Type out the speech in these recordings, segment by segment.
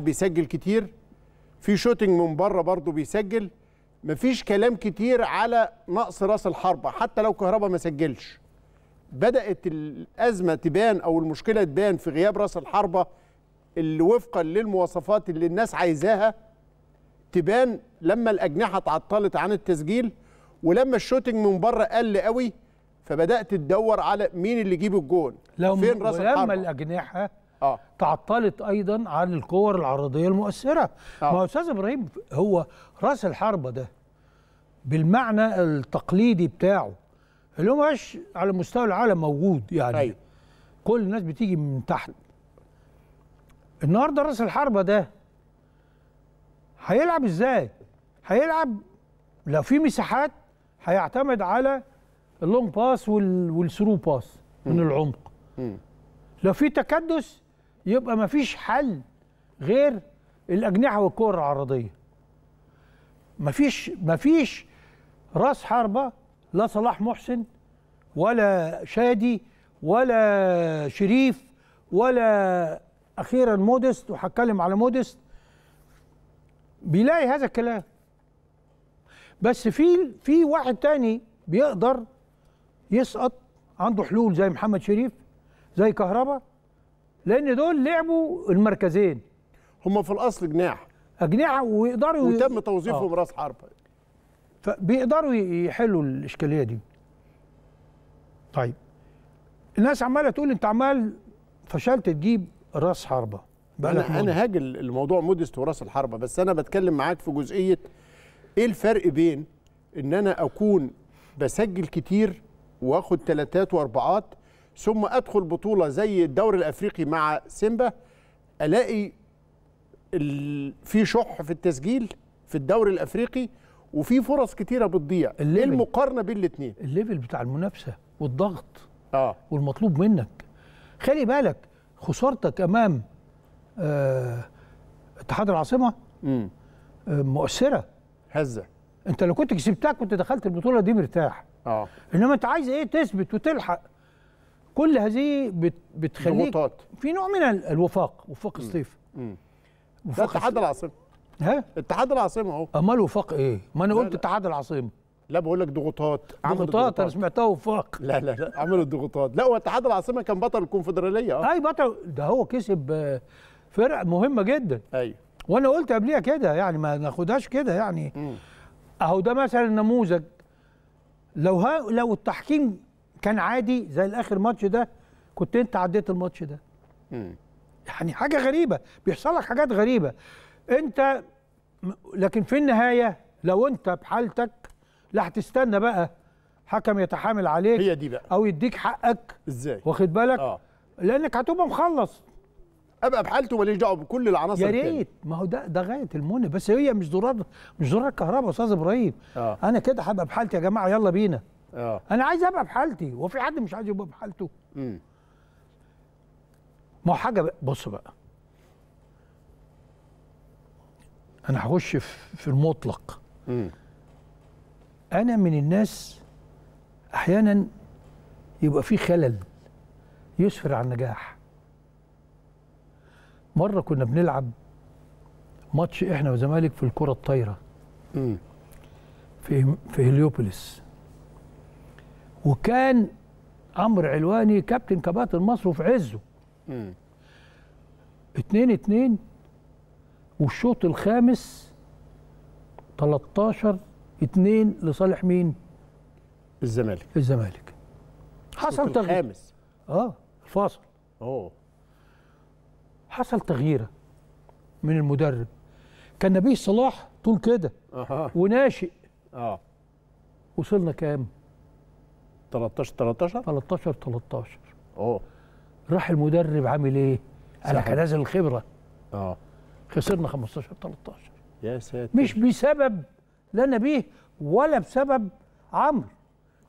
بيسجل كتير في شوتنج من بره برضه بيسجل مفيش كلام كتير على نقص راس الحربه حتى لو كهربا ما سجلش بدات الازمه تبان او المشكله تبان في غياب راس الحربه اللي وفقا للمواصفات اللي الناس عايزاها تبان لما الاجنحه اتعطلت عن التسجيل ولما الشوتنج من بره قل قوي فبدات تدور على مين اللي يجيب الجون فين راس الحربه ولما الاجنحه آه. تعطلت ايضا عن الكور العرضيه المؤثره آه. ما استاذ ابراهيم هو راس الحربه ده بالمعنى التقليدي بتاعه اللي هو مش على مستوى العالم موجود يعني أيوه. كل الناس بتيجي من تحت النهارده راس الحربه ده هيلعب ازاي هيلعب لو في مساحات هيعتمد على اللونج باس والثرو باس من العمق لو في تكدس يبقى مفيش حل غير الاجنحه والكور العرضيه مفيش مفيش راس حربه لا صلاح محسن ولا شادي ولا شريف ولا اخيرا مودست وهتكلم على مودست بيلاقي هذا الكلام بس في في واحد تاني بيقدر يسقط عنده حلول زي محمد شريف زي كهربا لان دول لعبوا المركزين هم في الاصل جناح اجنحه ويقدروا وتم توظيفهم آه. راس حربه فبيقدروا يحلوا الاشكاليه دي طيب الناس عماله تقول انت عمال فشلت تجيب راس حربه انا انا هاجل الموضوع مودست وراس الحربه بس انا بتكلم معاك في جزئيه ايه الفرق بين ان انا اكون بسجل كتير واخد ثلاثات واربعات ثم ادخل بطوله زي الدوري الافريقي مع سيمبا الاقي في شح في التسجيل في الدوري الافريقي وفي فرص كتيره بتضيع ايه المقارنه بين الاثنين الليفل بتاع المنافسه والضغط اه والمطلوب منك خلي بالك خسارتك امام آه اتحاد العاصمه امم آه مؤثره هزه انت لو كنت كسبتها كنت دخلت البطوله دي مرتاح اه انما انت عايز ايه تثبت وتلحق كل هذه بتخليك ضغوطات في نوع من الوفاق وفاق الصيف وفاق اتحاد العاصمه ها اتحاد العاصمه اهو امال وفاق ايه ما انا قلت اتحاد العاصمه لا بقول لك ضغوطات ضغوطات انا سمعتها وفاق لا لا لا عملوا الضغوطات لا هو اتحاد العاصمه كان بطل الكونفدراليه اه اي بطل ده هو كسب آه، فرق مهمه جدا ايوه وانا قلت قبليها كده يعني ما ناخدهاش كده يعني اهو ده مثلا نموذج لو ها لو التحكيم كان عادي زي الاخر ماتش ده كنت انت عديت الماتش ده مم. يعني حاجه غريبه بيحصل لك حاجات غريبه انت لكن في النهايه لو انت بحالتك لا هتستنى بقى حكم يتحامل عليك هي دي بقى او يديك حقك ازاي واخد بالك آه. لانك هتبقى مخلص ابقى بحالته ماليش دعوه بكل العناصر يا ريت ما هو ده ده غايه المنى بس هي مش ضرورات مش ضرورات كهرباء استاذ ابراهيم آه. انا كده هبقى بحالتي يا جماعه يلا بينا اه انا عايز ابقى بحالتي هو في حد مش عايز يبقى بحالته ما هو حاجه بص بقى انا هخش في المطلق مم. انا من الناس احيانا يبقى في خلل يسفر على النجاح مره كنا بنلعب ماتش احنا والزمالك في الكره الطايره في في هليوبوليس وكان عمرو علواني كابتن كباتن مصر وفي عزه امم اتنين اتنين والشوط الخامس 13 2 لصالح مين؟ الزمالك الزمالك حصل تغيير الخامس اه الفاصل اوه حصل تغييره من المدرب كان نبيه صلاح طول كده اها وناشئ اه وصلنا كام؟ 13 13 13 13 اه راح المدرب عامل ايه؟ على نازل الخبره اه خسرنا 15 13 يا ساتر مش بسبب لا نبيه ولا بسبب عمرو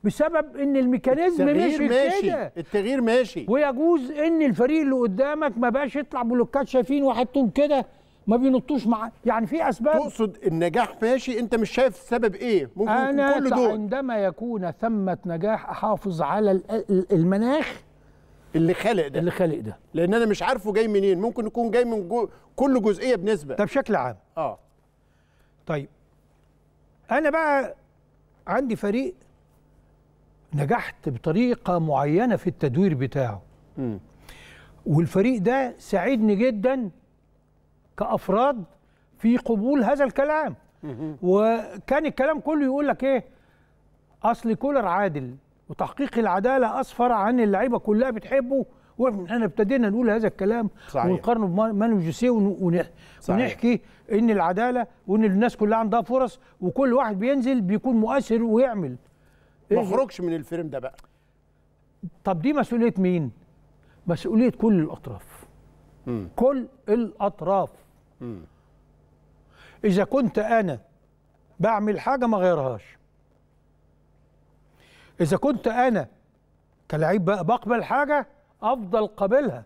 بسبب ان الميكانيزم مش ماشي كده التغيير ماشي ويجوز ان الفريق اللي قدامك ما بقاش يطلع بلوكات شايفين واحد طول كده ما بينطوش مع يعني في اسباب تقصد النجاح ماشي انت مش شايف السبب ايه ممكن أنا كل دول عندما يكون ثمه نجاح احافظ على المناخ اللي خلق ده اللي خلق ده لان انا مش عارفه جاي منين ممكن يكون جاي من جو كل جزئيه بنسبه ده بشكل عام اه طيب انا بقى عندي فريق نجحت بطريقه معينه في التدوير بتاعه م. والفريق ده ساعدني جدا كافراد في قبول هذا الكلام وكان الكلام كله يقول لك ايه اصل كولر عادل وتحقيق العداله اسفر عن اللعيبه كلها بتحبه واحنا ابتدينا نقول هذا الكلام صحيح. ونقارنه بمانو جوسيه ونحكي ان العداله وان الناس كلها عندها فرص وكل واحد بينزل بيكون مؤثر ويعمل ما اخرجش من الفريم ده بقى طب دي مسؤوليه مين مسؤوليه كل الاطراف م. كل الاطراف إذا كنت أنا بعمل حاجة ما غيرهاش إذا كنت أنا كلاعب بقبل حاجة أفضل قابلها